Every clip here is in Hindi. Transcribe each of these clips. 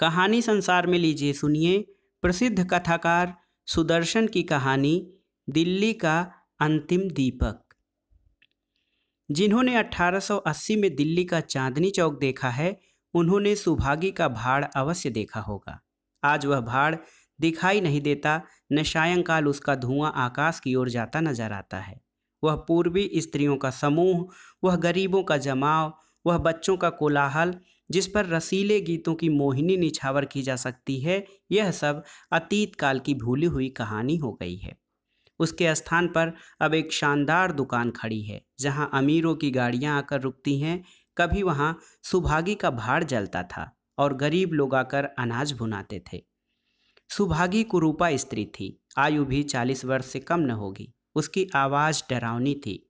कहानी संसार में लीजिए सुनिए प्रसिद्ध कथाकार सुदर्शन की कहानी दिल्ली का अंतिम दीपक जिन्होंने 1880 में दिल्ली का चांदनी चौक देखा है उन्होंने सुभागी का भाड़ अवश्य देखा होगा आज वह भाड़ दिखाई नहीं देता न सायंकाल उसका धुआं आकाश की ओर जाता नजर आता है वह पूर्वी स्त्रियों का समूह वह गरीबों का जमाव वह बच्चों का कोलाहल जिस पर रसीले गीतों की मोहिनी निछावर की जा सकती है यह सब अतीत काल की भूली हुई कहानी हो गई है उसके स्थान पर अब एक शानदार दुकान खड़ी है जहां अमीरों की गाड़ियां आकर रुकती हैं कभी वहां सुभागी का भाड़ जलता था और गरीब लोग आकर अनाज भुनाते थे सुभागी कुरूपा स्त्री थी आयु भी चालीस वर्ष से कम न होगी उसकी आवाज़ डरावनी थी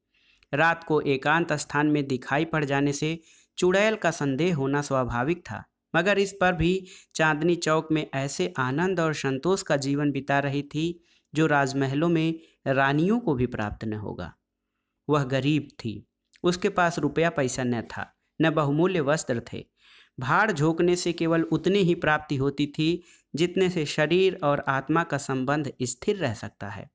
रात को एकांत स्थान में दिखाई पड़ जाने से चुड़ैल का संदेह होना स्वाभाविक था मगर इस पर भी चांदनी चौक में ऐसे आनंद और संतोष का जीवन बिता रही थी जो राजमहलों में रानियों को भी प्राप्त न होगा वह गरीब थी उसके पास रुपया पैसा न था न बहुमूल्य वस्त्र थे भाड़ झोंकने से केवल उतनी ही प्राप्ति होती थी जितने से शरीर और आत्मा का संबंध स्थिर रह सकता है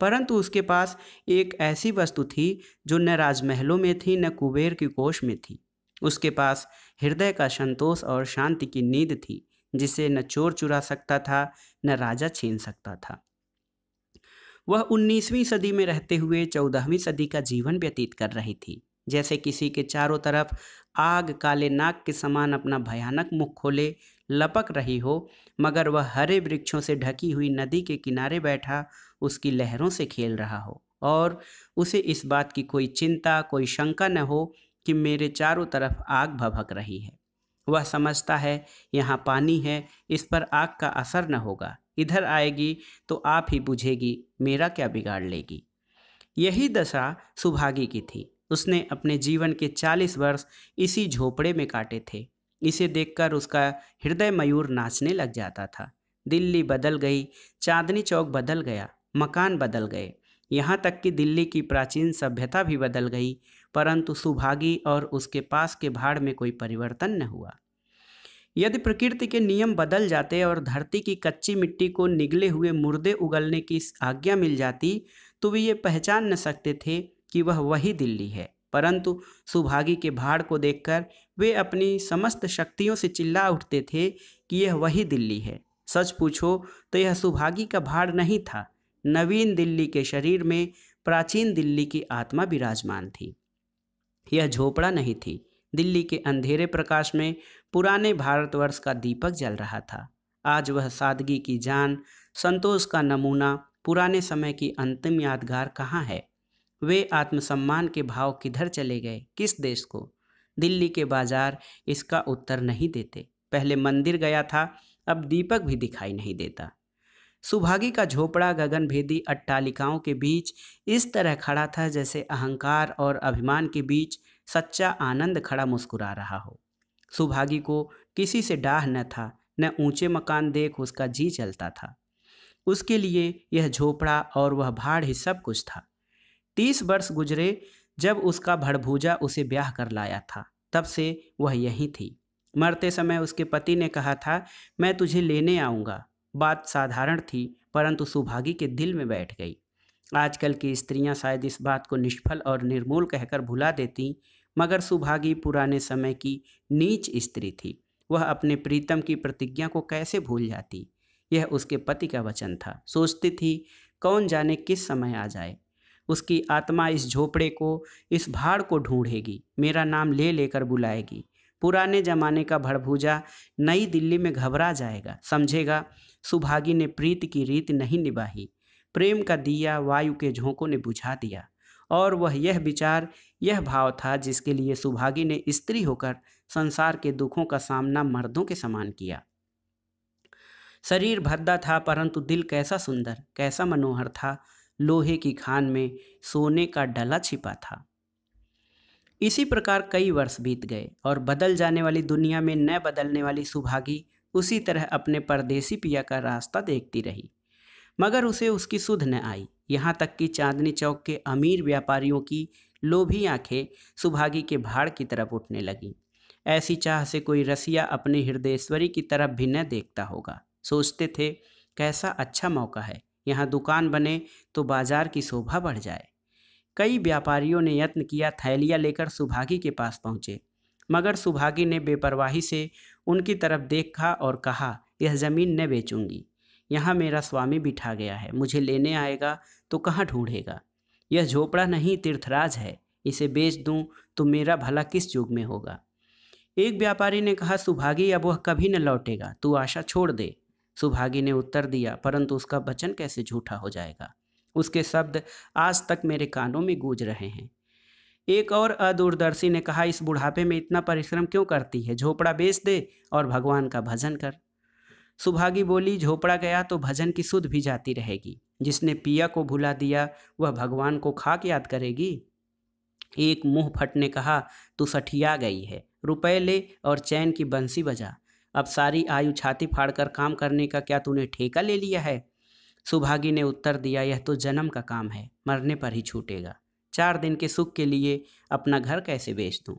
परंतु उसके पास एक ऐसी वस्तु थी जो न राजमहलों में थी न कुबेर की कोष में थी उसके पास हृदय का संतोष और शांति की नींद थी जिसे न चोर चुरा सकता था न राजा छीन सकता था वह 19वीं सदी में रहते हुए 14वीं सदी का जीवन व्यतीत कर रही थी जैसे किसी के चारों तरफ आग काले नाक के समान अपना भयानक मुख खोले लपक रही हो मगर वह हरे वृक्षों से ढकी हुई नदी के किनारे बैठा उसकी लहरों से खेल रहा हो और उसे इस बात की कोई चिंता कोई शंका न हो कि मेरे चारों तरफ आग भभक रही है वह समझता है यहाँ पानी है इस पर आग का असर न होगा इधर आएगी तो आप ही बुझेगी मेरा क्या बिगाड़ लेगी यही दशा सुभागी की थी उसने अपने जीवन के चालीस वर्ष इसी झोपड़े में काटे थे इसे देखकर उसका हृदय मयूर नाचने लग जाता था दिल्ली बदल गई चांदनी चौक बदल गया मकान बदल गए यहाँ तक कि दिल्ली की प्राचीन सभ्यता भी बदल गई परंतु सुभागी और उसके पास के भाड़ में कोई परिवर्तन न हुआ यदि प्रकृति के नियम बदल जाते और धरती की कच्ची मिट्टी को निगले हुए मुर्दे उगलने की आज्ञा मिल जाती तो वे ये पहचान न सकते थे कि वह वही दिल्ली है परंतु सुभागी के भाड़ को देखकर वे अपनी समस्त शक्तियों से चिल्ला उठते थे कि यह वही दिल्ली है सच पूछो तो यह सुभागी का भाड़ नहीं था नवीन दिल्ली के शरीर में प्राचीन दिल्ली की आत्मा विराजमान थी यह झोपड़ा नहीं थी दिल्ली के अंधेरे प्रकाश में पुराने भारतवर्ष का दीपक जल रहा था आज वह सादगी की जान संतोष का नमूना पुराने समय की अंतिम यादगार कहाँ है वे आत्मसम्मान के भाव किधर चले गए किस देश को दिल्ली के बाजार इसका उत्तर नहीं देते पहले मंदिर गया था अब दीपक भी दिखाई नहीं देता सुभागी का झोपड़ा गगनभेदी अट्टालिकाओं के बीच इस तरह खड़ा था जैसे अहंकार और अभिमान के बीच सच्चा आनंद खड़ा मुस्कुरा रहा हो सुभागी को किसी से डाह न था न ऊंचे मकान देख उसका जी चलता था उसके लिए यह झोपड़ा और वह भाड़ ही सब कुछ था तीस वर्ष गुजरे जब उसका भड़भूजा उसे ब्याह कर लाया था तब से वह यहीं थी मरते समय उसके पति ने कहा था मैं तुझे लेने आऊँगा बात साधारण थी परंतु सुभागी के दिल में बैठ गई आजकल की स्त्रियां शायद इस बात को निष्फल और निर्मूल कहकर भुला देती मगर सुभागी पुराने समय की नीच स्त्री थी वह अपने प्रीतम की प्रतिज्ञा को कैसे भूल जाती यह उसके पति का वचन था सोचती थी कौन जाने किस समय आ जाए उसकी आत्मा इस झोपड़े को इस भाड़ को ढूंढेगी मेरा नाम ले लेकर बुलाएगी पुराने जमाने का भड़भूजा नई दिल्ली में घबरा जाएगा समझेगा सुभागी ने प्रीत की रीत नहीं निभाई प्रेम का दिया वायु के झोंकों ने बुझा दिया और वह यह विचार यह भाव था जिसके लिए सुभागी ने स्त्री होकर संसार के दुखों का सामना मर्दों के समान किया शरीर भद्दा था परंतु दिल कैसा सुंदर कैसा मनोहर था लोहे की खान में सोने का डला छिपा था इसी प्रकार कई वर्ष बीत गए और बदल जाने वाली दुनिया में न बदलने वाली सुभागी उसी तरह अपने परदेसी पिया का रास्ता देखती रही मगर उसे उसकी सुध न आई यहाँ तक कि चांदनी चौक के अमीर व्यापारियों की लोभी आंखें सुभागी के भाड़ की तरफ उठने लगीं ऐसी चाह से कोई रसिया अपने हृदयेश्वरी की तरफ भी न देखता होगा सोचते थे कैसा अच्छा मौका है यहाँ दुकान बने तो बाजार की शोभा बढ़ जाए कई व्यापारियों ने यत्न किया थैलियाँ लेकर सुभागी के पास पहुँचे मगर सुभागी ने बेपरवाही से उनकी तरफ देखा और कहा यह ज़मीन न बेचूंगी यहाँ मेरा स्वामी बिठा गया है मुझे लेने आएगा तो कहाँ ढूंढेगा यह झोपड़ा नहीं तीर्थराज है इसे बेच दूँ तो मेरा भला किस युग में होगा एक व्यापारी ने कहा सुभागी अब वह कभी न लौटेगा तू आशा छोड़ दे सुभागी ने उत्तर दिया परंतु उसका वचन कैसे झूठा हो जाएगा उसके शब्द आज तक मेरे कानों में गूंज रहे हैं एक और अदूरदर्शी ने कहा इस बुढ़ापे में इतना परिश्रम क्यों करती है झोपड़ा बेच दे और भगवान का भजन कर सुभागी बोली झोपड़ा गया तो भजन की सुध भी जाती रहेगी जिसने पिया को भुला दिया वह भगवान को खाक याद करेगी एक मुंह फट ने कहा तू सठिया गई है रुपए ले और चैन की बंसी बजा अब सारी आयु छाती फाड़कर काम करने का क्या तूने ठेका ले लिया है सुभागी ने उत्तर दिया यह तो जन्म का काम है मरने पर ही छूटेगा चार दिन के सुख के लिए अपना घर कैसे बेच दूँ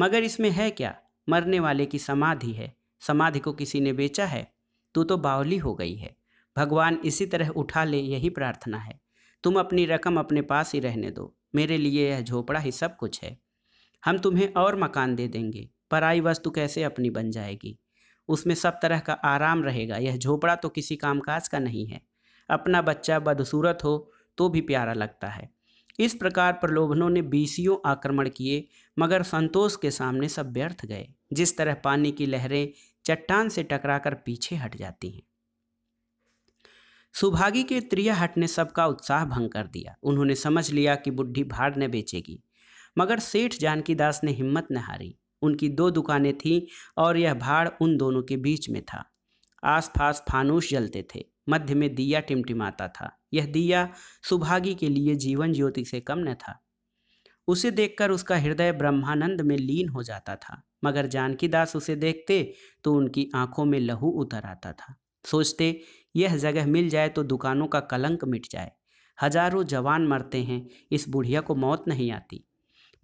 मगर इसमें है क्या मरने वाले की समाधि है समाधि को किसी ने बेचा है तू तो बावली हो गई है भगवान इसी तरह उठा ले यही प्रार्थना है तुम अपनी रकम अपने पास ही रहने दो मेरे लिए यह झोपड़ा ही सब कुछ है हम तुम्हें और मकान दे देंगे पराई वस्तु कैसे अपनी बन जाएगी उसमें सब तरह का आराम रहेगा यह झोपड़ा तो किसी कामकाज का नहीं है अपना बच्चा बदसूरत हो तो भी प्यारा लगता है इस प्रकार प्रलोभनों ने बीसियों आक्रमण किए मगर संतोष के सामने सब व्यर्थ गए जिस तरह पानी की लहरें चट्टान से टकराकर पीछे हट जाती हैं सुभागी के त्रिया हट ने सबका उत्साह भंग कर दिया उन्होंने समझ लिया कि बुढ़ी भाड़ ने बेचेगी मगर सेठ जानकी दास ने हिम्मत न हारी उनकी दो दुकानें थीं और यह भाड़ उन दोनों के बीच में था आसपास फानूस जलते थे मध्य में दिया टिमटिमाता था यह दिया सुभागी के लिए जीवन ज्योति से कम न था उसे देखकर उसका हृदय ब्रह्मानंद में लीन हो जाता था मगर जानकी दास उसे देखते तो उनकी आंखों में लहू उतर आता था सोचते यह जगह मिल जाए तो दुकानों का कलंक मिट जाए हजारों जवान मरते हैं इस बुढ़िया को मौत नहीं आती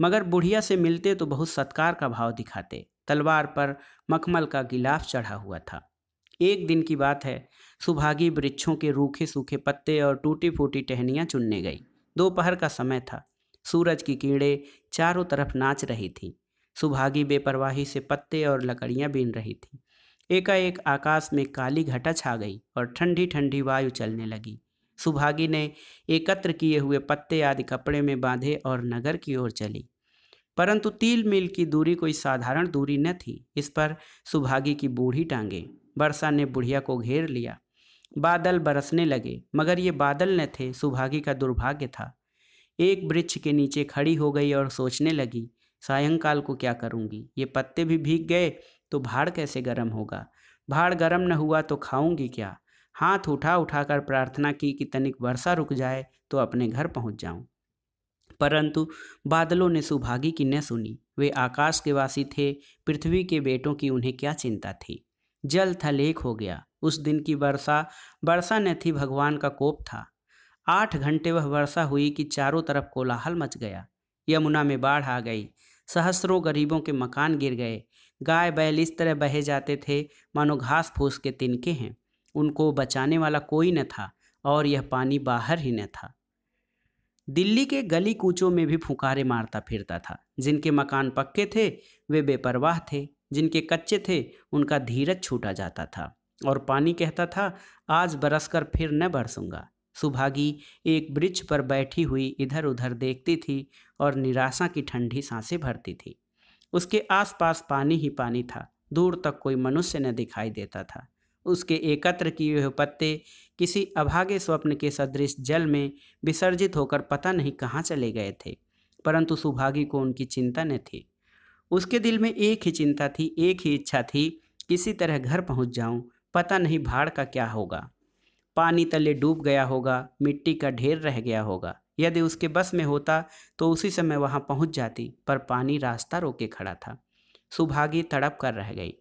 मगर बुढ़िया से मिलते तो बहुत सत्कार का भाव दिखाते तलवार पर मखमल का गिलाफ चढ़ा हुआ था एक दिन की बात है सुभागी वृक्षों के रूखे सूखे पत्ते और टूटी फूटी टहनियाँ चुनने गई दोपहर का समय था सूरज की कीड़े चारों तरफ नाच रही थीं सुभागी बेपरवाही से पत्ते और लकड़ियाँ बीन रही थीं एकाएक आकाश में काली घटा छा गई और ठंडी ठंडी वायु चलने लगी सुभागी ने एकत्र किए हुए पत्ते आदि कपड़े में बांधे और नगर की ओर चली परंतु तील मील की दूरी कोई साधारण दूरी न थी इस पर सुभागी की बूढ़ी टांगे वर्षा ने बुढ़िया को घेर लिया बादल बरसने लगे मगर ये बादल न थे सुभागी का दुर्भाग्य था एक वृक्ष के नीचे खड़ी हो गई और सोचने लगी सायंकाल को क्या करूँगी ये पत्ते भी भीग गए तो भाड़ कैसे गर्म होगा भाड़ गर्म न हुआ तो खाऊंगी क्या हाथ उठा उठाकर प्रार्थना की कि तनिक वर्षा रुक जाए तो अपने घर पहुंच जाऊं परंतु बादलों ने सुभागी की न सुनी वे आकाश के वासी थे पृथ्वी के बेटों की उन्हें क्या चिंता थी जल थल एक हो गया उस दिन की वर्षा वर्षा न थी भगवान का कोप था आठ घंटे वह वर्षा हुई कि चारों तरफ कोलाहल मच गया यमुना में बाढ़ आ गई सहस्रों गरीबों के मकान गिर गए गाय बैल इस तरह बहे जाते थे मानो घास फूस के तिनके हैं उनको बचाने वाला कोई न था और यह पानी बाहर ही न था दिल्ली के गली कूचों में भी फुकारे मारता फिरता था जिनके मकान पक्के थे वे बेपरवाह थे जिनके कच्चे थे उनका धीरज छूटा जाता था और पानी कहता था आज बरस कर फिर न बरसूंगा सुभागी एक वृक्ष पर बैठी हुई इधर उधर देखती थी और निराशा की ठंडी सांसें भरती थी उसके आसपास पानी ही पानी था दूर तक कोई मनुष्य न दिखाई देता था उसके एकत्र किए हुए पत्ते किसी अभागे स्वप्न के सदृश जल में विसर्जित होकर पता नहीं कहाँ चले गए थे परंतु सुभागी को उनकी चिंता न थी उसके दिल में एक ही चिंता थी एक ही इच्छा थी किसी तरह घर पहुँच जाऊँ पता नहीं भाड़ का क्या होगा पानी तले डूब गया होगा मिट्टी का ढेर रह गया होगा यदि उसके बस में होता तो उसी समय वहाँ पहुँच जाती पर पानी रास्ता रोके खड़ा था सुभागी तड़प कर रह गई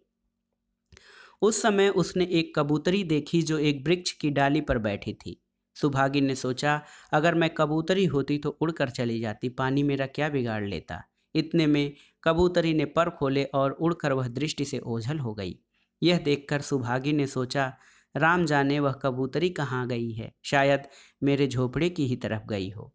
उस समय उसने एक कबूतरी देखी जो एक वृक्ष की डाली पर बैठी थी सुभागी ने सोचा अगर मैं कबूतरी होती तो उड़कर चली जाती पानी मेरा क्या बिगाड़ लेता इतने में कबूतरी ने पर खोले और उड़कर वह दृष्टि से ओझल हो गई यह देखकर सुभागी ने सोचा राम जाने वह कबूतरी कहाँ गई है शायद मेरे झोपड़े की ही तरफ गई हो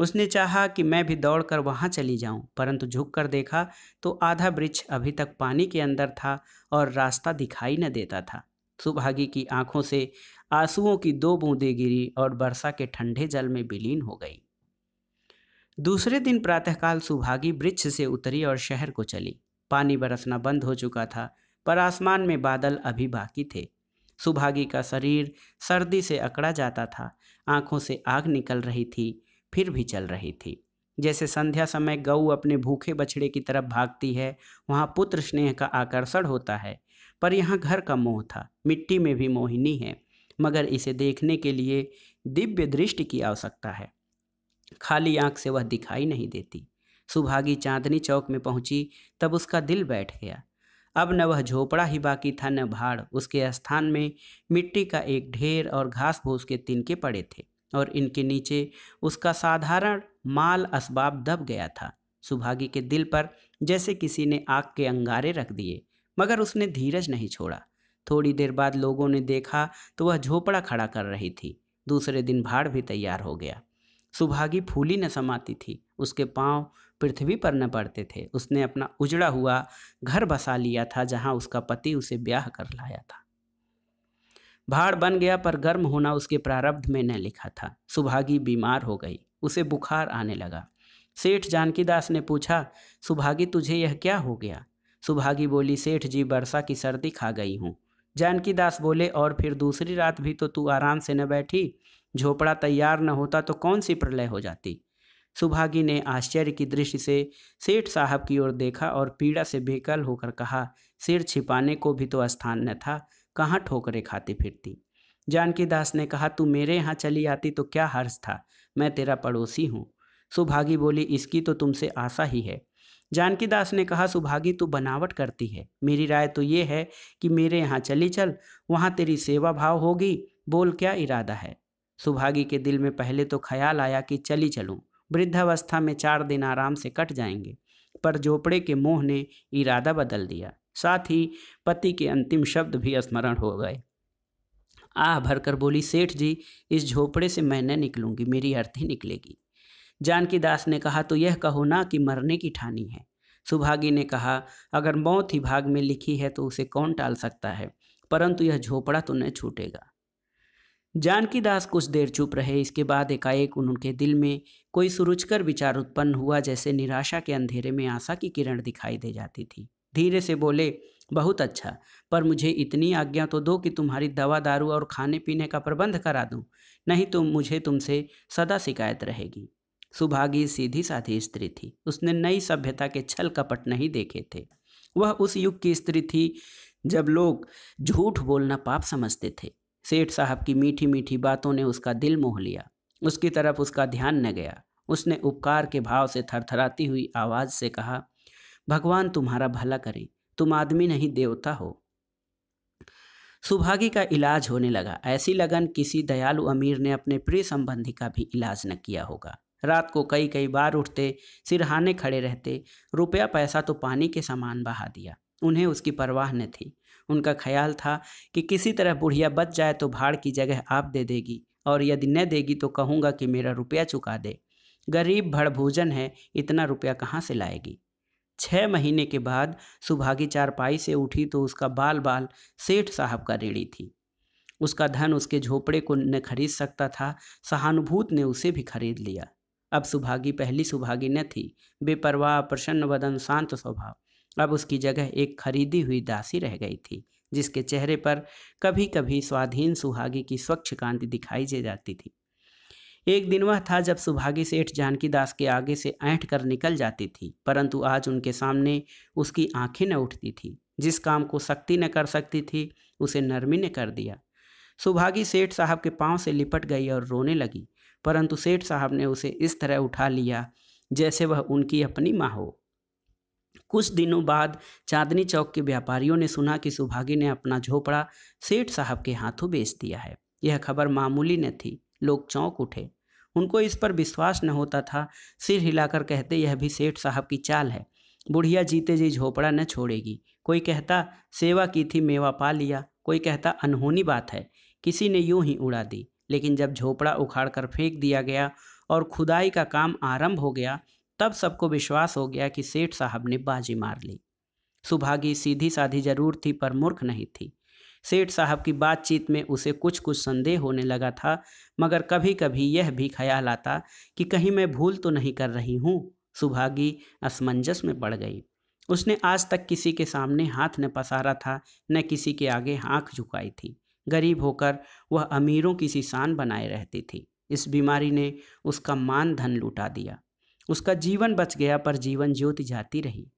उसने चाहा कि मैं भी दौड़कर वहाँ चली जाऊं परंतु झुककर देखा तो आधा वृक्ष अभी तक पानी के अंदर था और रास्ता दिखाई न देता था सुभागी की आंखों से आंसुओं की दो बूंदें गिरी और वर्षा के ठंडे जल में विलीन हो गई दूसरे दिन प्रातःकाल सुभागी वृक्ष से उतरी और शहर को चली पानी बरसना बंद हो चुका था पर आसमान में बादल अभी बाकी थे सुभागी का शरीर सर्दी से अकड़ा जाता था आंखों से आग निकल रही थी फिर भी चल रही थी जैसे संध्या समय गऊ अपने भूखे बछड़े की तरफ भागती है वहाँ पुत्र स्नेह का आकर्षण होता है पर यहाँ घर का मोह था मिट्टी में भी मोहिनी है मगर इसे देखने के लिए दिव्य दृष्टि की आवश्यकता है खाली आंख से वह दिखाई नहीं देती सुभागी चांदनी चौक में पहुंची तब उसका दिल बैठ गया अब न वह झोपड़ा ही बाकी था न भाड़ उसके स्थान में मिट्टी का एक ढेर और घास भूस के तिनके पड़े थे और इनके नीचे उसका साधारण माल असबाब दब गया था सुभागी के दिल पर जैसे किसी ने आग के अंगारे रख दिए मगर उसने धीरज नहीं छोड़ा थोड़ी देर बाद लोगों ने देखा तो वह झोपड़ा खड़ा कर रही थी दूसरे दिन भाड़ भी तैयार हो गया सुभागी फूली न समाती थी उसके पांव पृथ्वी पर न पड़ते थे उसने अपना उजड़ा हुआ घर बसा लिया था जहाँ उसका पति उसे ब्याह कर लाया था भाड़ बन गया पर गर्म होना उसके प्रारब्ध में न लिखा था सुभागी बीमार हो गई उसे बुखार आने लगा सेठ जानकीदास ने पूछा सुभागी तुझे यह क्या हो गया सुभागी बोली सेठ जी बरसा की सर्दी खा गई हूँ जानकीदास बोले और फिर दूसरी रात भी तो तू आराम से न बैठी झोपड़ा तैयार न होता तो कौन सी प्रलय हो जाती सुभागी ने आश्चर्य की दृष्टि से सेठ साहब की ओर देखा और पीड़ा से बेकल होकर कहा सिर छिपाने को भी तो स्थान न था कहाँ ठोकरें खाती फिरती जानकी दास ने कहा तू मेरे यहाँ चली आती तो क्या हर्ष था मैं तेरा पड़ोसी हूँ सुभागी बोली इसकी तो तुमसे आशा ही है जानकी दास ने कहा सुभागी तू बनावट करती है मेरी राय तो ये है कि मेरे यहाँ चली चल वहाँ तेरी सेवा भाव होगी बोल क्या इरादा है सुभागी के दिल में पहले तो ख्याल आया कि चली चलूँ वृद्धावस्था में चार दिन आराम से कट जाएंगे पर झोपड़े के मोह ने इरादा बदल दिया साथ ही पति के अंतिम शब्द भी स्मरण हो गए आह भरकर बोली सेठ जी इस झोपड़े से मैं न निकलूंगी मेरी अर्थी निकलेगी जानकी दास ने कहा तो यह कहो ना कि मरने की ठानी है सुभागी ने कहा अगर मौत ही भाग में लिखी है तो उसे कौन टाल सकता है परंतु यह झोपड़ा तो न छूटेगा जानकी दास कुछ देर चुप रहे इसके बाद एकाएक उनके दिल में कोई सुरुचकर विचार उत्पन्न हुआ जैसे निराशा के अंधेरे में आशा की किरण दिखाई दे जाती थी धीरे से बोले बहुत अच्छा पर मुझे इतनी आज्ञा तो दो कि तुम्हारी दवा दारू और खाने पीने का प्रबंध करा दूँ नहीं तो मुझे तुमसे सदा शिकायत रहेगी सुभागी सीधी साधी स्त्री थी उसने नई सभ्यता के छल कपट नहीं देखे थे वह उस युग की स्त्री थी जब लोग झूठ बोलना पाप समझते थे सेठ साहब की मीठी मीठी बातों ने उसका दिल मोह लिया उसकी तरफ उसका ध्यान न गया उसने उपकार के भाव से थरथराती हुई आवाज़ से कहा भगवान तुम्हारा भला करे तुम आदमी नहीं देवता हो सुभागी का इलाज होने लगा ऐसी लगन किसी दयालु अमीर ने अपने प्रिय संबंधी का भी इलाज न किया होगा रात को कई कई बार उठते सिरहाने खड़े रहते रुपया पैसा तो पानी के समान बहा दिया उन्हें उसकी परवाह न थी उनका ख्याल था कि किसी तरह बुढ़िया बच जाए तो भाड़ की जगह आप दे देगी और यदि न देगी तो कहूँगा कि मेरा रुपया चुका दे गरीब भड़भूजन है इतना रुपया कहाँ से लाएगी छः महीने के बाद सुभागी चारपाई से उठी तो उसका बाल बाल सेठ साहब का रेड़ी थी उसका धन उसके झोपड़े को न खरीद सकता था सहानुभूत ने उसे भी खरीद लिया अब सुभागी पहली सुभागी न थी बेपरवाह प्रसन्न वदन शांत स्वभाव अब उसकी जगह एक खरीदी हुई दासी रह गई थी जिसके चेहरे पर कभी कभी स्वाधीन सुहागी की स्वच्छ कांति दिखाई दे जाती थी एक दिन वह था जब सुभागी सेठ जानकी दास के आगे से ऐंठ कर निकल जाती थी परंतु आज उनके सामने उसकी आंखें न उठती थी जिस काम को शक्ति न कर सकती थी उसे नरमी ने कर दिया सुभागी सेठ साहब के पांव से लिपट गई और रोने लगी परंतु सेठ साहब ने उसे इस तरह उठा लिया जैसे वह उनकी अपनी माँ हो कुछ दिनों बाद चांदनी चौक के व्यापारियों ने सुना कि सुभागी ने अपना झोपड़ा सेठ साहब के हाथों बेच दिया है यह खबर मामूली न थी लोग चौंक उठे उनको इस पर विश्वास न होता था सिर हिलाकर कहते यह भी सेठ साहब की चाल है बुढ़िया जीते जी झोपड़ा न छोड़ेगी कोई कहता सेवा की थी मेवा पा लिया कोई कहता अनहोनी बात है किसी ने यूं ही उड़ा दी लेकिन जब झोपड़ा उखाड़ कर फेंक दिया गया और खुदाई का काम आरंभ हो गया तब सबको विश्वास हो गया कि सेठ साहब ने बाजी मार ली सुभागी सीधी साधी जरूर थी पर मूर्ख नहीं थी सेठ साहब की बातचीत में उसे कुछ कुछ संदेह होने लगा था मगर कभी कभी यह भी ख्याल आता कि कहीं मैं भूल तो नहीं कर रही हूँ सुभागी असमंजस में पड़ गई उसने आज तक किसी के सामने हाथ न पसारा था न किसी के आगे आँख झुकाई थी गरीब होकर वह अमीरों की सी शान बनाए रहती थी इस बीमारी ने उसका मान धन लुटा दिया उसका जीवन बच गया पर जीवन ज्योति जाती रही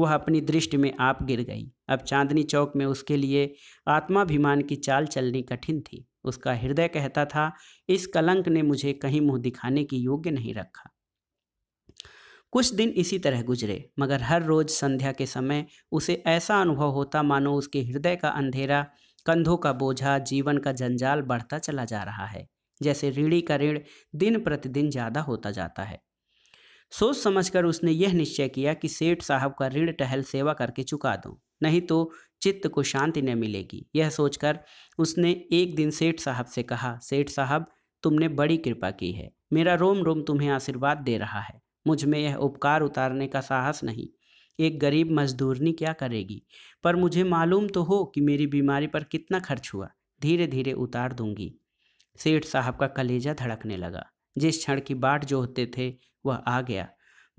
वह अपनी दृष्टि में आप गिर गई अब चांदनी चौक में उसके लिए आत्माभिमान की चाल चलनी कठिन थी उसका हृदय कहता था इस कलंक ने मुझे कहीं मुंह दिखाने की योग्य नहीं रखा कुछ दिन इसी तरह गुजरे मगर हर रोज संध्या के समय उसे ऐसा अनुभव होता मानो उसके हृदय का अंधेरा कंधों का बोझा जीवन का जंजाल बढ़ता चला जा रहा है जैसे रीढ़ी का ऋण दिन प्रतिदिन ज़्यादा होता जाता है सोच समझकर उसने यह निश्चय किया कि सेठ साहब का ऋण टहल सेवा करके चुका दूं नहीं तो चित्त को शांति न मिलेगी यह सोचकर उसने एक दिन सेठ साहब से कहा सेठ साहब तुमने बड़ी कृपा की है मेरा रोम रोम तुम्हें आशीर्वाद दे रहा है मुझ में यह उपकार उतारने का साहस नहीं एक गरीब मजदूरनी क्या करेगी पर मुझे मालूम तो हो कि मेरी बीमारी पर कितना खर्च हुआ धीरे धीरे उतार दूंगी सेठ साहब का कलेजा धड़कने लगा जिस क्षण की बाट जो होते थे वह आ गया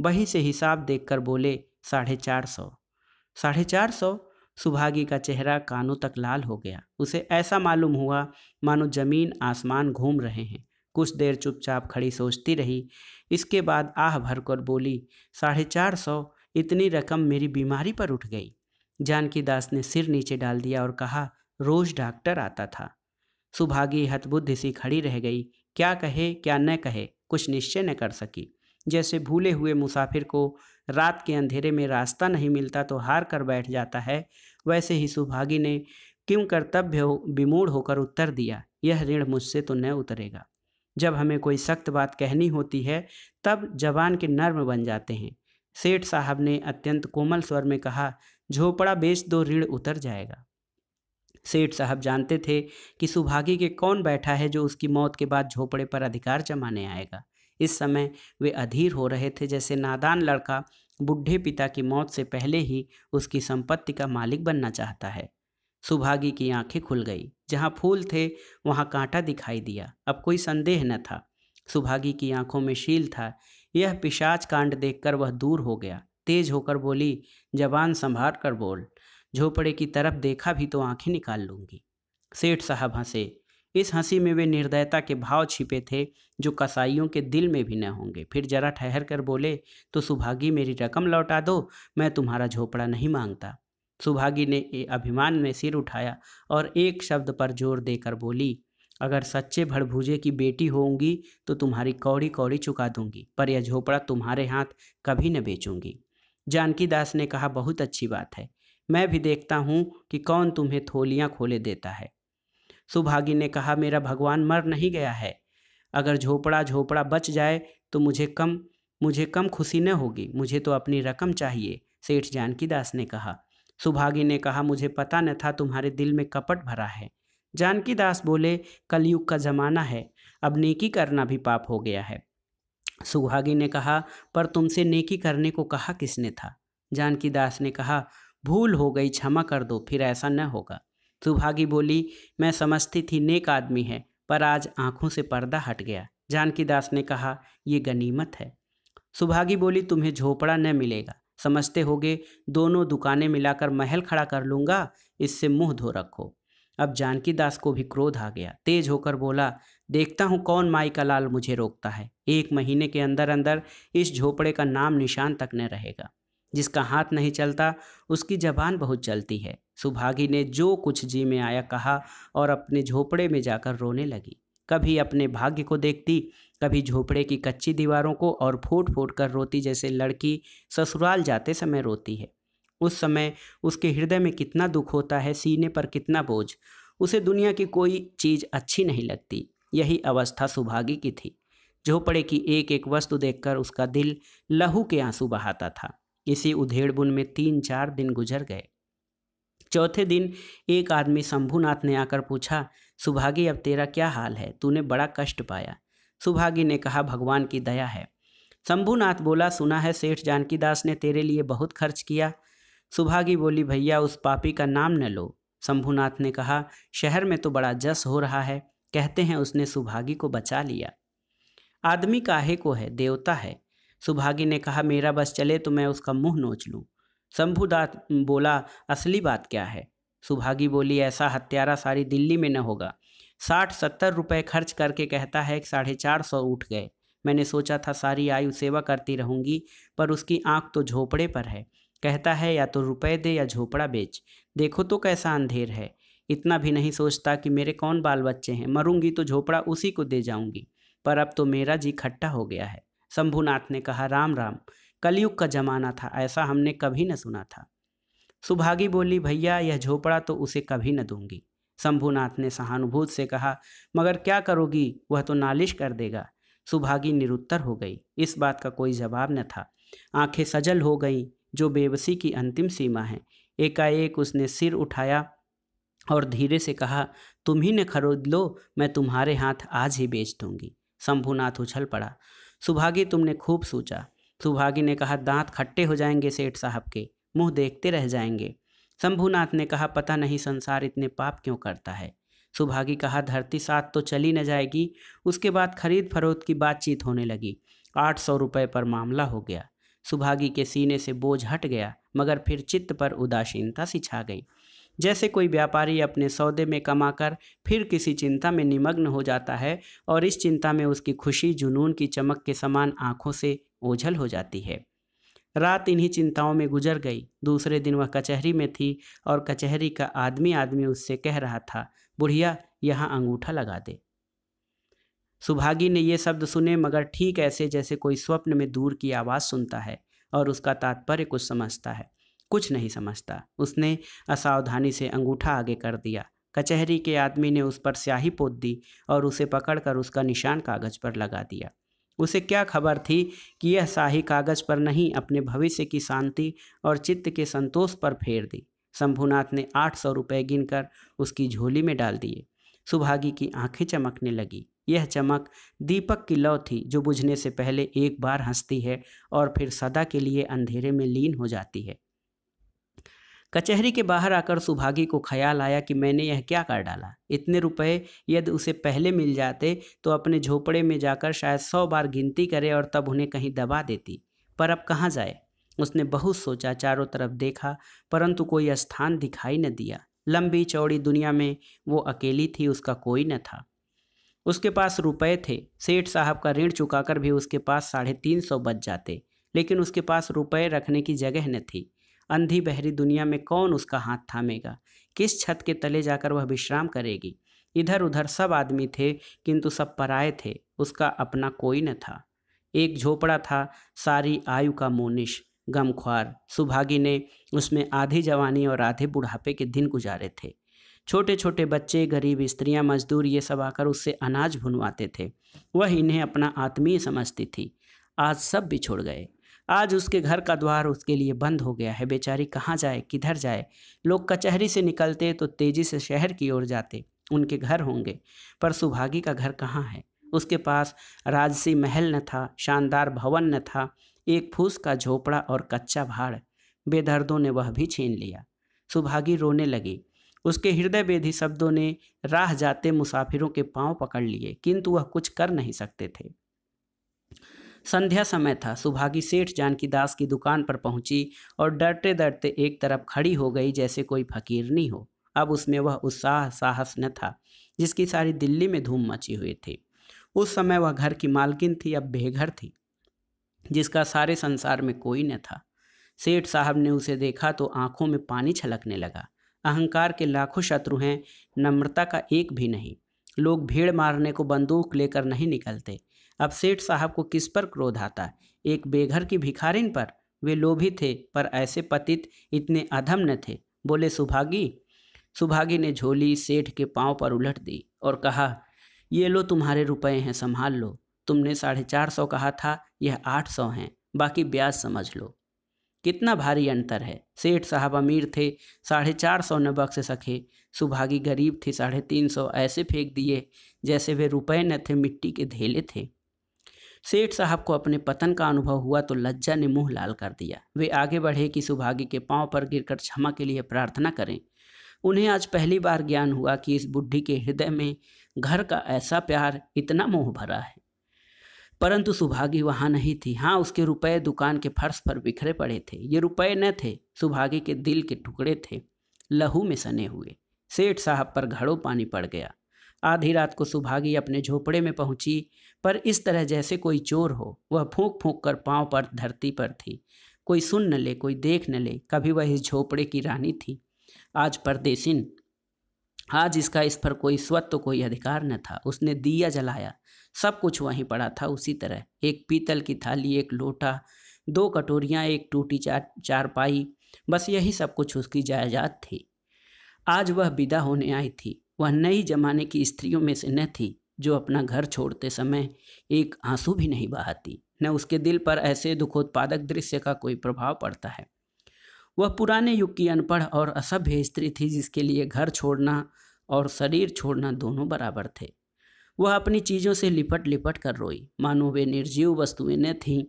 वहीं से हिसाब देखकर बोले साढ़े चार सौ साढ़े चार सौ सुभागी का चेहरा कानों तक लाल हो गया उसे ऐसा मालूम हुआ मानो जमीन आसमान घूम रहे हैं कुछ देर चुपचाप खड़ी सोचती रही इसके बाद आह भरकर बोली साढ़े चार सौ इतनी रकम मेरी बीमारी पर उठ गई जानकी दास ने सिर नीचे डाल दिया और कहा रोज़ डॉक्टर आता था सुभागी हतबुद्धि सी खड़ी रह गई क्या कहे क्या न कहे कुछ निश्चय न कर सकी जैसे भूले हुए मुसाफिर को रात के अंधेरे में रास्ता नहीं मिलता तो हार कर बैठ जाता है वैसे ही सुभागी ने क्यों कर्तव्य हो विमूढ़ होकर उत्तर दिया यह ऋण मुझसे तो न उतरेगा जब हमें कोई सख्त बात कहनी होती है तब जवान के नर्म बन जाते हैं सेठ साहब ने अत्यंत कोमल स्वर में कहा झोपड़ा बेच दो ऋण उतर जाएगा सेठ साहब जानते थे कि सुभागी के कौन बैठा है जो उसकी मौत के बाद झोपड़े पर अधिकार जमाने आएगा इस समय वे अधीर हो रहे थे जैसे नादान लड़का बुढ़े पिता की मौत से पहले ही उसकी संपत्ति का मालिक बनना चाहता है सुभागी की आंखें खुल गई जहाँ फूल थे वहाँ कांटा दिखाई दिया अब कोई संदेह न था सुभागी की आंखों में शील था यह पिशाच कांड देखकर वह दूर हो गया तेज होकर बोली जबान संभार कर बोल झोपड़े की तरफ देखा भी तो आंखें निकाल लूंगी सेठ साहब हंसे इस हंसी में वे निर्दयता के भाव छिपे थे जो कसाईयों के दिल में भी न होंगे फिर जरा ठहर कर बोले तो सुभागी मेरी रकम लौटा दो मैं तुम्हारा झोपड़ा नहीं मांगता सुभागी ने अभिमान में सिर उठाया और एक शब्द पर जोर देकर बोली अगर सच्चे भड़भूजे की बेटी होंगी तो तुम्हारी कौड़ी कौड़ी चुका दूंगी पर यह झोपड़ा तुम्हारे हाथ कभी न बेचूंगी जानकी दास ने कहा बहुत अच्छी बात है मैं भी देखता हूँ कि कौन तुम्हें थोलियाँ खोले देता है सुभागी ने कहा मेरा भगवान मर नहीं गया है अगर झोपड़ा झोपड़ा बच जाए तो मुझे कम मुझे कम खुशी न होगी मुझे तो अपनी रकम चाहिए सेठ जानकी दास ने कहा सुभागी ने कहा मुझे पता न था तुम्हारे दिल में कपट भरा है जानकी दास बोले कलयुग का ज़माना है अब नेकी करना भी पाप हो गया है सुभागी ने कहा पर तुमसे नेकी करने को कहा किसने था जानकी दास ने कहा भूल हो गई क्षमा कर दो फिर ऐसा न होगा सुभागी बोली मैं समझती थी नेक आदमी है पर आज आंखों से पर्दा हट गया जानकी दास ने कहा ये गनीमत है सुभागी बोली तुम्हें झोपड़ा न मिलेगा समझते होगे दोनों दुकानें मिलाकर महल खड़ा कर लूँगा इससे मुंह धो रखो अब जानकी दास को भी क्रोध आ गया तेज होकर बोला देखता हूँ कौन माई का लाल मुझे रोकता है एक महीने के अंदर अंदर इस झोपड़े का नाम निशान तक न रहेगा जिसका हाथ नहीं चलता उसकी जबान बहुत चलती है सुभागी ने जो कुछ जी में आया कहा और अपने झोपड़े में जाकर रोने लगी कभी अपने भाग्य को देखती कभी झोपड़े की कच्ची दीवारों को और फूट फूट कर रोती जैसे लड़की ससुराल जाते समय रोती है उस समय उसके हृदय में कितना दुख होता है सीने पर कितना बोझ उसे दुनिया की कोई चीज़ अच्छी नहीं लगती यही अवस्था सुभागी की थी झोपड़े की एक एक वस्तु देखकर उसका दिल लहू के आंसू बहाता था इसी उधेड़बुन में तीन चार दिन गुजर गए चौथे दिन एक आदमी शंभुनाथ ने आकर पूछा सुभागी अब तेरा क्या हाल है तूने बड़ा कष्ट पाया सुभागी ने कहा भगवान की दया है शंभुनाथ बोला सुना है सेठ जानकी दास ने तेरे लिए बहुत खर्च किया सुभागी बोली भैया उस पापी का नाम न लो शंभुनाथ ने कहा शहर में तो बड़ा जस हो रहा है कहते हैं उसने सुभागी को बचा लिया आदमी काहे को है देवता है सुभागी ने कहा मेरा बस चले तो मैं उसका मुंह नोच लूँ शंभुदात बोला असली बात क्या है सुभागी बोली ऐसा हत्यारा सारी दिल्ली में न होगा साठ सत्तर रुपये खर्च करके कहता है साढ़े चार सौ उठ गए मैंने सोचा था सारी आयु सेवा करती रहूंगी पर उसकी आंख तो झोपड़े पर है कहता है या तो रुपए दे या झोपड़ा बेच देखो तो कैसा अंधेर है इतना भी नहीं सोचता कि मेरे कौन बाल बच्चे हैं मरूंगी तो झोपड़ा उसी को दे जाऊंगी पर अब तो मेरा जी खट्टा हो गया है शंभुनाथ ने कहा राम राम कलयुग का जमाना था ऐसा हमने कभी न सुना था सुभागी बोली भैया यह झोपड़ा तो उसे कभी न दूंगी शंभुनाथ ने सहानुभूत से कहा मगर क्या करोगी वह तो नालिश कर देगा सुभागी निरुत्तर हो गई इस बात का कोई जवाब न था आंखें सजल हो गईं जो बेबसी की अंतिम सीमा है एकाएक उसने सिर उठाया और धीरे से कहा तुम ही ने खरीद लो मैं तुम्हारे हाथ आज ही बेच दूंगी शंभुनाथ उछल पड़ा सुभागी तुमने खूब सोचा सुभागी ने कहा दांत खट्टे हो जाएंगे सेठ साहब के मुंह देखते रह जाएंगे शंभुनाथ ने कहा पता नहीं संसार इतने पाप क्यों करता है सुभागी कहा धरती साथ तो चली न जाएगी उसके बाद खरीद फरोख्त की बातचीत होने लगी आठ सौ रुपये पर मामला हो गया सुभागी के सीने से बोझ हट गया मगर फिर चित्त पर उदासीनता सी छा गई जैसे कोई व्यापारी अपने सौदे में कमाकर फिर किसी चिंता में निमग्न हो जाता है और इस चिंता में उसकी खुशी जुनून की चमक के समान आँखों से ओझल हो जाती है रात इन्हीं चिंताओं में गुजर गई दूसरे दिन वह कचहरी में थी और कचहरी का आदमी आदमी उससे कह रहा था बुढ़िया यहाँ अंगूठा लगा दे सुभागी ने ये शब्द सुने मगर ठीक ऐसे जैसे कोई स्वप्न में दूर की आवाज़ सुनता है और उसका तात्पर्य कुछ समझता है कुछ नहीं समझता उसने असावधानी से अंगूठा आगे कर दिया कचहरी के आदमी ने उस पर स्याही पोत दी और उसे पकड़कर उसका निशान कागज पर लगा दिया उसे क्या खबर थी कि यह शाही कागज पर नहीं अपने भविष्य की शांति और चित्त के संतोष पर फेर दी शंभुनाथ ने आठ सौ रुपये गिनकर उसकी झोली में डाल दिए सुभागी की आंखें चमकने लगी यह चमक दीपक की लौ थी जो बुझने से पहले एक बार हंसती है और फिर सदा के लिए अंधेरे में लीन हो जाती है कचहरी के बाहर आकर सुभागी को ख्याल आया कि मैंने यह क्या कर डाला इतने रुपए यदि उसे पहले मिल जाते तो अपने झोपड़े में जाकर शायद सौ बार गिनती करे और तब उन्हें कहीं दबा देती पर अब कहाँ जाए उसने बहुत सोचा चारों तरफ देखा परंतु कोई स्थान दिखाई न दिया लंबी चौड़ी दुनिया में वो अकेली थी उसका कोई न था उसके पास रुपए थे सेठ साहब का ऋण चुकाकर भी उसके पास साढ़े तीन सौ बच जाते लेकिन उसके पास रुपए रखने की जगह न थी अंधी बहरी दुनिया में कौन उसका हाथ थामेगा किस छत के तले जाकर वह विश्राम करेगी इधर उधर सब आदमी थे किंतु सब पराए थे उसका अपना कोई न था एक झोपड़ा था सारी आयु का मोनिश गमख्वार सुभागी ने उसमें आधी जवानी और आधे बुढ़ापे के दिन गुजारे थे छोटे छोटे बच्चे गरीब स्त्रियां मजदूर ये सब आकर उससे अनाज भुनवाते थे वह इन्हें अपना आत्मीय समझती थी आज सब बिछोड़ गए आज उसके घर का द्वार उसके लिए बंद हो गया है बेचारी कहाँ जाए किधर जाए लोग कचहरी से निकलते तो तेजी से शहर की ओर जाते उनके घर होंगे पर सुभागी का घर कहाँ है उसके पास राजसी महल न था शानदार भवन न था एक फूस का झोपड़ा और कच्चा भाड़ बेदर्दों ने वह भी छीन लिया सुभागी रोने लगी उसके हृदय बेधी शब्दों ने राह जाते मुसाफिरों के पांव पकड़ लिए किंतु वह कुछ कर नहीं सकते थे संध्या समय था सुभागी सेठ जानकी दास की दुकान पर पहुंची और डरते डरते एक तरफ खड़ी हो गई जैसे कोई फकीरनी हो अब उसमें वह उत्साह साहस न था जिसकी सारी दिल्ली में धूम मची हुई थी उस समय वह घर की मालकिन थी अब बेघर थी जिसका सारे संसार में कोई न था सेठ साहब ने उसे देखा तो आंखों में पानी छलकने लगा अहंकार के लाखों शत्रु हैं नम्रता का एक भी नहीं लोग भीड़ मारने को बंदूक लेकर नहीं निकलते अब सेठ साहब को किस पर क्रोध आता एक बेघर की भिखारिन पर वे लोभी थे पर ऐसे पतित इतने अधम न थे बोले सुभागी सुभागी ने झोली सेठ के पांव पर उलट दी और कहा ये लो तुम्हारे रुपए हैं संभाल लो तुमने साढ़े चार सौ कहा था यह आठ सौ हैं बाकी ब्याज समझ लो कितना भारी अंतर है सेठ साहब अमीर थे साढ़े चार सौ न बख्श सके सुभागी गरीब थी साढ़े तीन सौ ऐसे फेंक दिए जैसे वे रुपए न थे मिट्टी के धेले थे सेठ साहब को अपने पतन का अनुभव हुआ तो लज्जा ने मुंह लाल कर दिया वे आगे बढ़े कि सुभागी के पांव पर गिरकर क्षमा के लिए प्रार्थना करें उन्हें आज पहली बार ज्ञान हुआ कि इस बुढ़ी के हृदय में घर का ऐसा प्यार इतना मोह भरा है परंतु सुभागी वहाँ नहीं थी हाँ उसके रुपए दुकान के फर्श पर बिखरे पड़े थे ये रुपए न थे सुभागी के दिल के टुकड़े थे लहू में सने हुए सेठ साहब पर घड़ों पानी पड़ गया आधी रात को सुभागी अपने झोपड़े में पहुंची पर इस तरह जैसे कोई चोर हो वह फूंक फूंक कर पांव पर धरती पर थी कोई सुन न ले कोई देख न ले कभी वह इस झोपड़े की रानी थी आज परदेसिन आज इसका इस पर कोई स्वत्व कोई अधिकार न था उसने दिया जलाया सब कुछ वहीं पड़ा था उसी तरह एक पीतल की थाली एक लोटा दो कटोरियाँ एक टूटी चार चारपाई बस यही सब कुछ उसकी जायदाद थी आज वह विदा होने आई थी वह नई जमाने की स्त्रियों में से न थी जो अपना घर छोड़ते समय एक आंसू भी नहीं बहाती न उसके दिल पर ऐसे दुखोत्पादक दृश्य का कोई प्रभाव पड़ता है वह पुराने युग की अनपढ़ और असभ्य स्त्री थी जिसके लिए घर छोड़ना और शरीर छोड़ना दोनों बराबर थे वह अपनी चीज़ों से लिपट लिपट कर रोई मानो वे निर्जीव वस्तुएं न थीं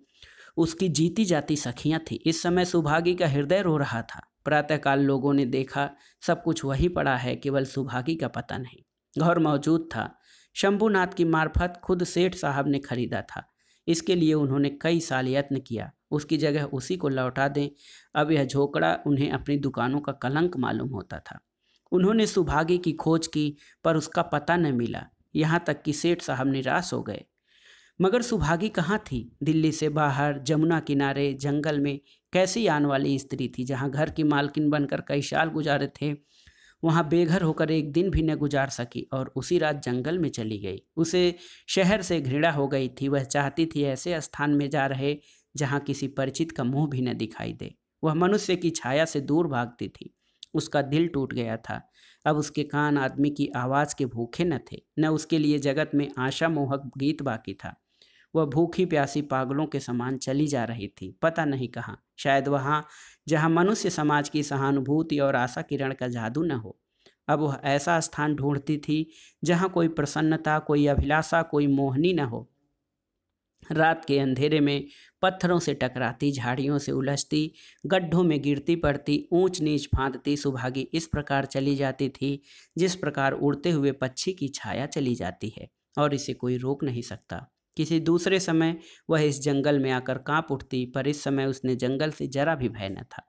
उसकी जीती जाती सखियां थी इस समय सुभागी का हृदय रो रहा था प्रातःकाल लोगों ने देखा सब कुछ वही पड़ा है केवल सुभागी का पता नहीं घर मौजूद था शंभुनाथ की मार्फत खुद सेठ साहब ने खरीदा था इसके लिए उन्होंने कई साल यत्न किया उसकी जगह उसी को लौटा दें अब यह झोकड़ा उन्हें अपनी दुकानों का कलंक मालूम होता था उन्होंने सुभागे की खोज की पर उसका पता न मिला यहाँ तक कि सेठ साहब निराश हो गए मगर सुभागी कहाँ थी दिल्ली से बाहर जमुना किनारे जंगल में कैसी आन वाली स्त्री थी जहाँ घर की मालकिन बनकर कई साल गुजारे थे वहाँ बेघर होकर एक दिन भी न गुजार सकी और उसी रात जंगल में चली गई उसे शहर से घृणा हो गई थी वह चाहती थी ऐसे स्थान में जा रहे जहाँ किसी परिचित का मुंह भी न दिखाई दे वह मनुष्य की छाया से दूर भागती थी उसका दिल टूट गया था अब उसके कान आदमी की आवाज़ के भूखे न थे न उसके लिए जगत में आशा मोहक गीत बाकी था वह भूखी प्यासी पागलों के समान चली जा रही थी पता नहीं कहाँ शायद वहाँ जहाँ मनुष्य समाज की सहानुभूति और आशा किरण का जादू न हो अब वह ऐसा स्थान ढूंढती थी जहाँ कोई प्रसन्नता कोई अभिलाषा कोई मोहनी न हो रात के अंधेरे में पत्थरों से टकराती झाड़ियों से उलझती गड्ढों में गिरती पड़ती ऊंच नीच फाँदती सुभागी इस प्रकार चली जाती थी जिस प्रकार उड़ते हुए पक्षी की छाया चली जाती है और इसे कोई रोक नहीं सकता किसी दूसरे समय वह इस जंगल में आकर कांप उठती पर इस समय उसने जंगल से जरा भी भय न था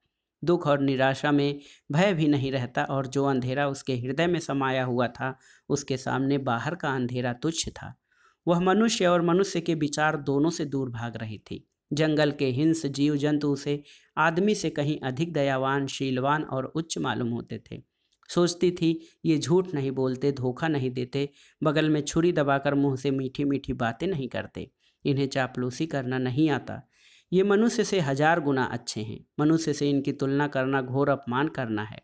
दुख और निराशा में भय भी नहीं रहता और जो अंधेरा उसके हृदय में समाया हुआ था उसके सामने बाहर का अंधेरा तुच्छ था वह मनुष्य और मनुष्य के विचार दोनों से दूर भाग रही थी जंगल के हिंस जीव जंतु उसे आदमी से कहीं अधिक दयावान शीलवान और उच्च मालूम होते थे सोचती थी ये झूठ नहीं बोलते धोखा नहीं देते बगल में छुरी दबाकर मुंह से मीठी मीठी बातें नहीं करते इन्हें चापलूसी करना नहीं आता ये मनुष्य से हजार गुना अच्छे हैं मनुष्य से इनकी तुलना करना घोर अपमान करना है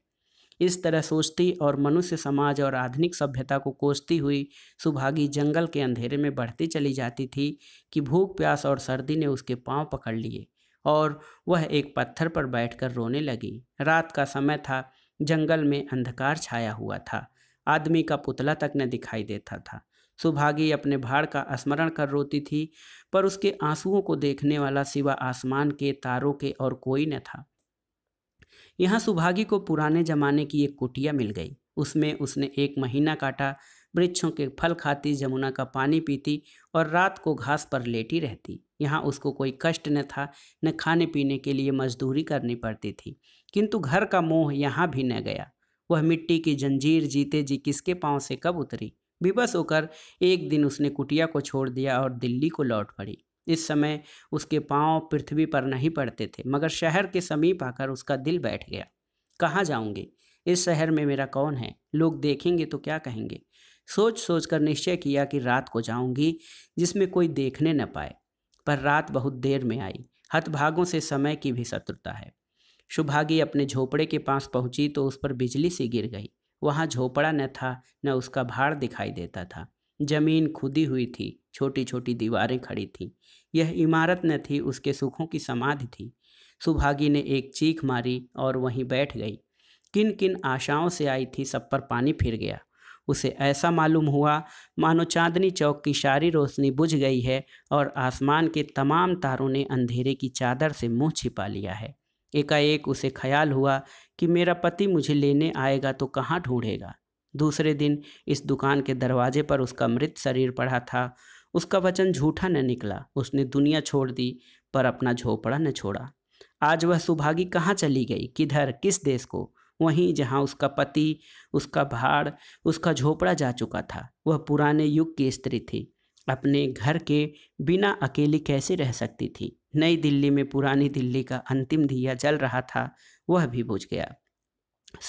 इस तरह सोचती और मनुष्य समाज और आधुनिक सभ्यता को कोसती हुई सुभागी जंगल के अंधेरे में बढ़ती चली जाती थी कि भूख प्यास और सर्दी ने उसके पांव पकड़ लिए और वह एक पत्थर पर बैठकर रोने लगी रात का समय था जंगल में अंधकार छाया हुआ था आदमी का पुतला तक न दिखाई देता था सुभागी अपने भाड़ का स्मरण कर रोती थी पर उसके आंसुओं को देखने वाला सिवा आसमान के तारों के और कोई न था यहाँ सुभागी को पुराने जमाने की एक कुटिया मिल गई उसमें उसने एक महीना काटा वृक्षों के फल खाती जमुना का पानी पीती और रात को घास पर लेटी रहती यहाँ उसको कोई कष्ट न था न खाने पीने के लिए मजदूरी करनी पड़ती थी किंतु घर का मोह यहाँ भी न गया वह मिट्टी की जंजीर जीते जी किसके पाँव से कब उतरी विवश होकर एक दिन उसने कुटिया को छोड़ दिया और दिल्ली को लौट पड़ी इस समय उसके पांव पृथ्वी पर नहीं पड़ते थे मगर शहर के समीप आकर उसका दिल बैठ गया कहाँ जाऊँगी इस शहर में मेरा कौन है लोग देखेंगे तो क्या कहेंगे सोच सोच कर निश्चय किया कि रात को जाऊंगी जिसमें कोई देखने न पाए पर रात बहुत देर में आई हतभागों से समय की भी शत्रुता है सुभागी अपने झोपड़े के पास पहुंची तो उस पर बिजली सी गिर गई वहाँ झोपड़ा न था न उसका भाड़ दिखाई देता था जमीन खुदी हुई थी छोटी छोटी दीवारें खड़ी थीं यह इमारत न थी उसके सुखों की समाधि थी सुभागी ने एक चीख मारी और वहीं बैठ गई किन किन आशाओं से आई थी सब पर पानी फिर गया उसे ऐसा मालूम हुआ मानो चांदनी चौक की सारी रोशनी बुझ गई है और आसमान के तमाम तारों ने अंधेरे की चादर से मुंह छिपा लिया है एकाएक उसे ख्याल हुआ कि मेरा पति मुझे लेने आएगा तो कहाँ ढूंढेगा दूसरे दिन इस दुकान के दरवाजे पर उसका मृत शरीर पड़ा था उसका वचन झूठा न निकला उसने दुनिया छोड़ दी पर अपना झोपड़ा न छोड़ा आज वह सुभागी कहाँ चली गई किधर किस देश को वहीं जहां उसका पति उसका भाड़ उसका झोपड़ा जा चुका था वह पुराने युग की स्त्री थी अपने घर के बिना अकेली कैसे रह सकती थी नई दिल्ली में पुरानी दिल्ली का अंतिम दिया जल रहा था वह भी बुझ गया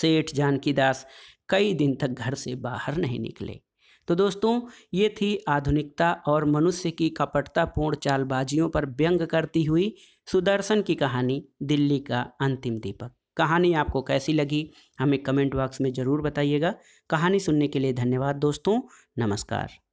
सेठ जानकीदास कई दिन तक घर से बाहर नहीं निकले तो दोस्तों ये थी आधुनिकता और मनुष्य की कपटतापूर्ण चालबाजियों पर व्यंग करती हुई सुदर्शन की कहानी दिल्ली का अंतिम दीपक कहानी आपको कैसी लगी हमें कमेंट बॉक्स में ज़रूर बताइएगा कहानी सुनने के लिए धन्यवाद दोस्तों नमस्कार